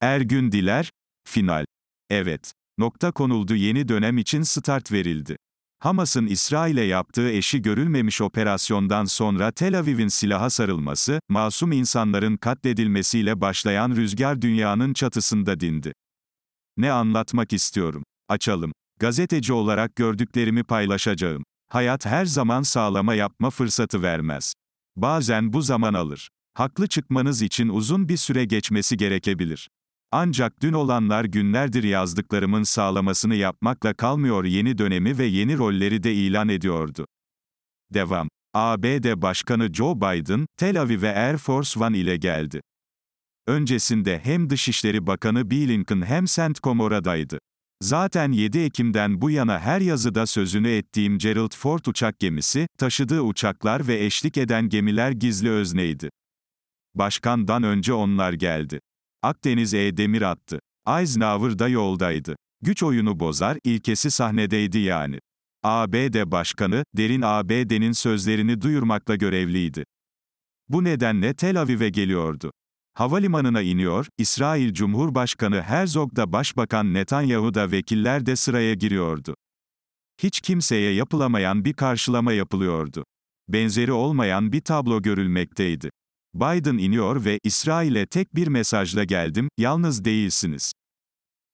Ergün Diler, final. Evet. Nokta konuldu yeni dönem için start verildi. Hamas'ın İsrail'e yaptığı eşi görülmemiş operasyondan sonra Tel Aviv'in silaha sarılması, masum insanların katledilmesiyle başlayan rüzgar dünyanın çatısında dindi. Ne anlatmak istiyorum? Açalım. Gazeteci olarak gördüklerimi paylaşacağım. Hayat her zaman sağlama yapma fırsatı vermez. Bazen bu zaman alır. Haklı çıkmanız için uzun bir süre geçmesi gerekebilir. Ancak dün olanlar günlerdir yazdıklarımın sağlamasını yapmakla kalmıyor yeni dönemi ve yeni rolleri de ilan ediyordu. Devam. ABD Başkanı Joe Biden, Tel Aviv'e Air Force One ile geldi. Öncesinde hem Dışişleri Bakanı Blinken hem Saint oradaydı. Zaten 7 Ekim'den bu yana her yazıda sözünü ettiğim Gerald Ford uçak gemisi, taşıdığı uçaklar ve eşlik eden gemiler gizli özneydi. Başkandan önce onlar geldi. Akdeniz'e demir attı. Eisenhower da yoldaydı. Güç oyunu bozar, ilkesi sahnedeydi yani. ABD Başkanı, derin ABD'nin sözlerini duyurmakla görevliydi. Bu nedenle Tel Aviv'e geliyordu. Havalimanına iniyor, İsrail Cumhurbaşkanı Herzog da Başbakan Netanyahu da vekiller de sıraya giriyordu. Hiç kimseye yapılamayan bir karşılama yapılıyordu. Benzeri olmayan bir tablo görülmekteydi. Biden iniyor ve İsrail'e tek bir mesajla geldim, yalnız değilsiniz.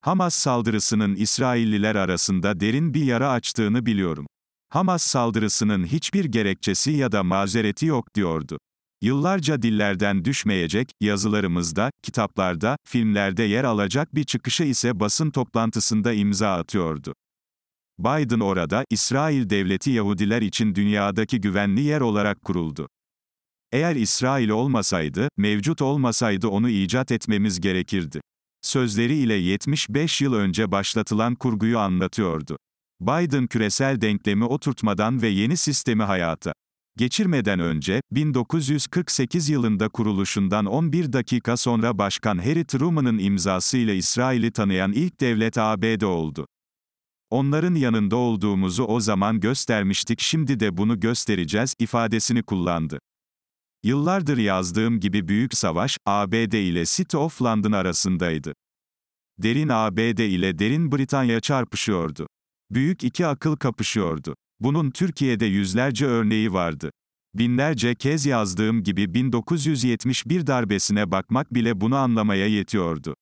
Hamas saldırısının İsrailliler arasında derin bir yara açtığını biliyorum. Hamas saldırısının hiçbir gerekçesi ya da mazereti yok diyordu. Yıllarca dillerden düşmeyecek, yazılarımızda, kitaplarda, filmlerde yer alacak bir çıkışı ise basın toplantısında imza atıyordu. Biden orada, İsrail devleti Yahudiler için dünyadaki güvenli yer olarak kuruldu. Eğer İsrail olmasaydı, mevcut olmasaydı onu icat etmemiz gerekirdi. Sözleri ile 75 yıl önce başlatılan kurguyu anlatıyordu. Biden küresel denklemi oturtmadan ve yeni sistemi hayata geçirmeden önce, 1948 yılında kuruluşundan 11 dakika sonra Başkan Harry Truman'ın imzasıyla İsrail'i tanıyan ilk devlet ABD oldu. Onların yanında olduğumuzu o zaman göstermiştik şimdi de bunu göstereceğiz, ifadesini kullandı. Yıllardır yazdığım gibi büyük savaş, ABD ile City of London arasındaydı. Derin ABD ile derin Britanya çarpışıyordu. Büyük iki akıl kapışıyordu. Bunun Türkiye'de yüzlerce örneği vardı. Binlerce kez yazdığım gibi 1971 darbesine bakmak bile bunu anlamaya yetiyordu.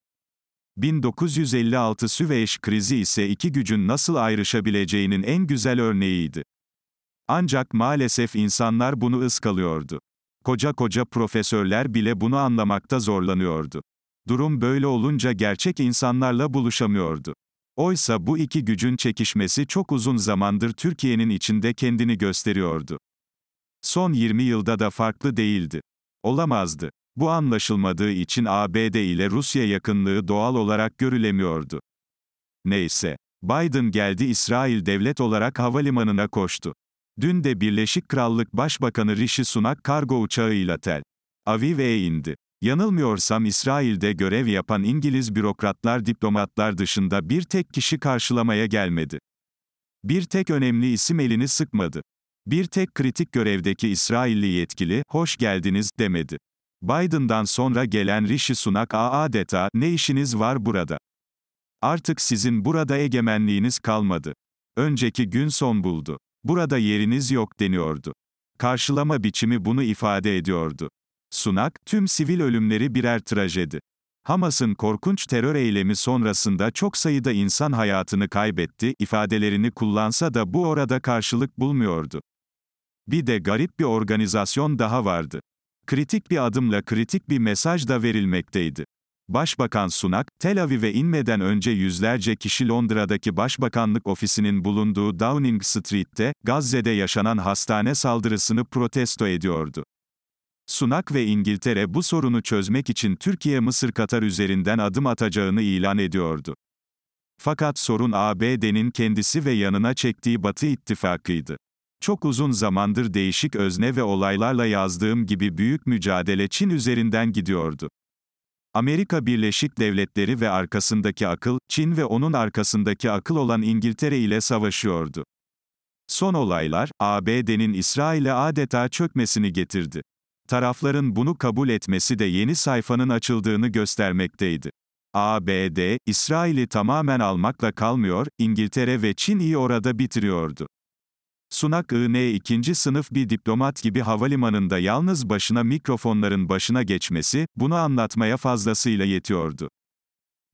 1956 Süveyş krizi ise iki gücün nasıl ayrışabileceğinin en güzel örneğiydi. Ancak maalesef insanlar bunu ıskalıyordu. Koca koca profesörler bile bunu anlamakta zorlanıyordu. Durum böyle olunca gerçek insanlarla buluşamıyordu. Oysa bu iki gücün çekişmesi çok uzun zamandır Türkiye'nin içinde kendini gösteriyordu. Son 20 yılda da farklı değildi. Olamazdı. Bu anlaşılmadığı için ABD ile Rusya yakınlığı doğal olarak görülemiyordu. Neyse, Biden geldi İsrail devlet olarak havalimanına koştu. Dün de Birleşik Krallık Başbakanı Rishi Sunak kargo uçağıyla Tel Aviv'e indi. Yanılmıyorsam İsrail'de görev yapan İngiliz bürokratlar diplomatlar dışında bir tek kişi karşılamaya gelmedi. Bir tek önemli isim elini sıkmadı. Bir tek kritik görevdeki İsrailli yetkili, hoş geldiniz, demedi. Biden'dan sonra gelen Rishi Sunak a adeta, ne işiniz var burada? Artık sizin burada egemenliğiniz kalmadı. Önceki gün son buldu. Burada yeriniz yok deniyordu. Karşılama biçimi bunu ifade ediyordu. Sunak, tüm sivil ölümleri birer trajedi. Hamas'ın korkunç terör eylemi sonrasında çok sayıda insan hayatını kaybetti ifadelerini kullansa da bu orada karşılık bulmuyordu. Bir de garip bir organizasyon daha vardı. Kritik bir adımla kritik bir mesaj da verilmekteydi. Başbakan Sunak, Tel Aviv'e inmeden önce yüzlerce kişi Londra'daki Başbakanlık ofisinin bulunduğu Downing Street'te, Gazze'de yaşanan hastane saldırısını protesto ediyordu. Sunak ve İngiltere bu sorunu çözmek için Türkiye-Mısır-Katar üzerinden adım atacağını ilan ediyordu. Fakat sorun ABD'nin kendisi ve yanına çektiği Batı ittifakıydı. Çok uzun zamandır değişik özne ve olaylarla yazdığım gibi büyük mücadele Çin üzerinden gidiyordu. Amerika Birleşik Devletleri ve arkasındaki akıl, Çin ve onun arkasındaki akıl olan İngiltere ile savaşıyordu. Son olaylar, ABD'nin İsrail'e adeta çökmesini getirdi. Tarafların bunu kabul etmesi de yeni sayfanın açıldığını göstermekteydi. ABD, İsrail'i tamamen almakla kalmıyor, İngiltere ve Çin iyi orada bitiriyordu. Sunak IN 2. sınıf bir diplomat gibi havalimanında yalnız başına mikrofonların başına geçmesi, bunu anlatmaya fazlasıyla yetiyordu.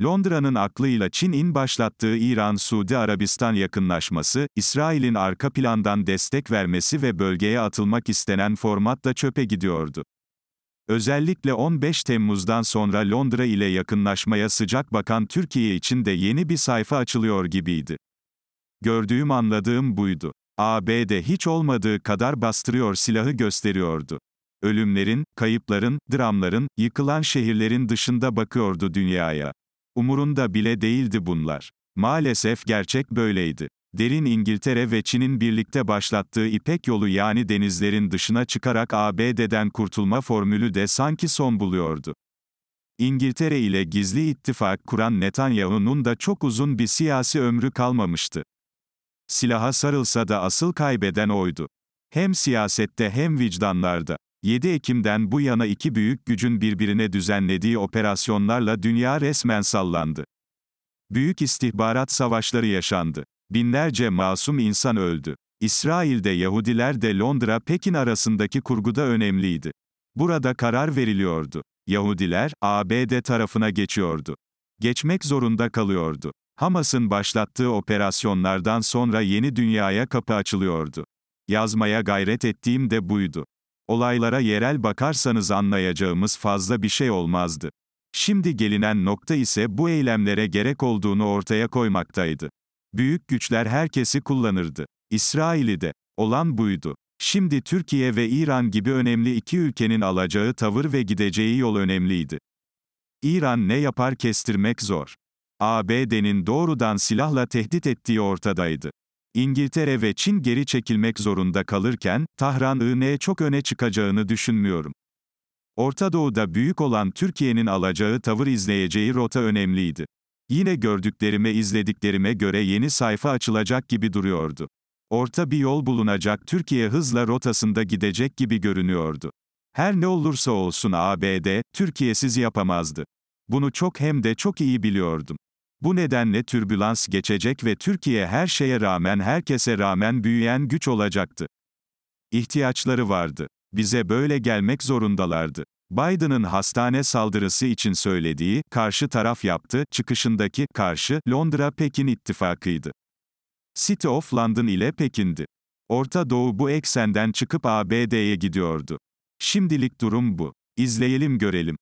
Londra'nın aklıyla Çin'in başlattığı İran-Suudi Arabistan yakınlaşması, İsrail'in arka plandan destek vermesi ve bölgeye atılmak istenen formatla çöpe gidiyordu. Özellikle 15 Temmuz'dan sonra Londra ile yakınlaşmaya sıcak bakan Türkiye için de yeni bir sayfa açılıyor gibiydi. Gördüğüm anladığım buydu. ABD hiç olmadığı kadar bastırıyor silahı gösteriyordu. Ölümlerin, kayıpların, dramların, yıkılan şehirlerin dışında bakıyordu dünyaya. Umurunda bile değildi bunlar. Maalesef gerçek böyleydi. Derin İngiltere ve Çin'in birlikte başlattığı İpek yolu yani denizlerin dışına çıkarak ABD'den kurtulma formülü de sanki son buluyordu. İngiltere ile gizli ittifak kuran Netanyahu'nun da çok uzun bir siyasi ömrü kalmamıştı. Silaha sarılsa da asıl kaybeden oydu. Hem siyasette hem vicdanlarda. 7 Ekim'den bu yana iki büyük gücün birbirine düzenlediği operasyonlarla dünya resmen sallandı. Büyük istihbarat savaşları yaşandı. Binlerce masum insan öldü. İsrail'de Yahudiler de Londra-Pekin arasındaki kurguda önemliydi. Burada karar veriliyordu. Yahudiler, ABD tarafına geçiyordu. Geçmek zorunda kalıyordu. Hamas'ın başlattığı operasyonlardan sonra yeni dünyaya kapı açılıyordu. Yazmaya gayret ettiğim de buydu. Olaylara yerel bakarsanız anlayacağımız fazla bir şey olmazdı. Şimdi gelinen nokta ise bu eylemlere gerek olduğunu ortaya koymaktaydı. Büyük güçler herkesi kullanırdı. İsrail'i de. Olan buydu. Şimdi Türkiye ve İran gibi önemli iki ülkenin alacağı tavır ve gideceği yol önemliydi. İran ne yapar kestirmek zor. ABD'nin doğrudan silahla tehdit ettiği ortadaydı. İngiltere ve Çin geri çekilmek zorunda kalırken, Tahran-ı çok öne çıkacağını düşünmüyorum. Orta Doğu'da büyük olan Türkiye'nin alacağı tavır izleyeceği rota önemliydi. Yine gördüklerime izlediklerime göre yeni sayfa açılacak gibi duruyordu. Orta bir yol bulunacak Türkiye hızla rotasında gidecek gibi görünüyordu. Her ne olursa olsun ABD, Türkiye'siz yapamazdı. Bunu çok hem de çok iyi biliyordum. Bu nedenle türbülans geçecek ve Türkiye her şeye rağmen herkese rağmen büyüyen güç olacaktı. İhtiyaçları vardı. Bize böyle gelmek zorundalardı. Biden'ın hastane saldırısı için söylediği, karşı taraf yaptı, çıkışındaki, karşı, Londra-Pekin ittifakıydı. City of London ile Pekin'di. Orta Doğu bu eksenden çıkıp ABD'ye gidiyordu. Şimdilik durum bu. İzleyelim görelim.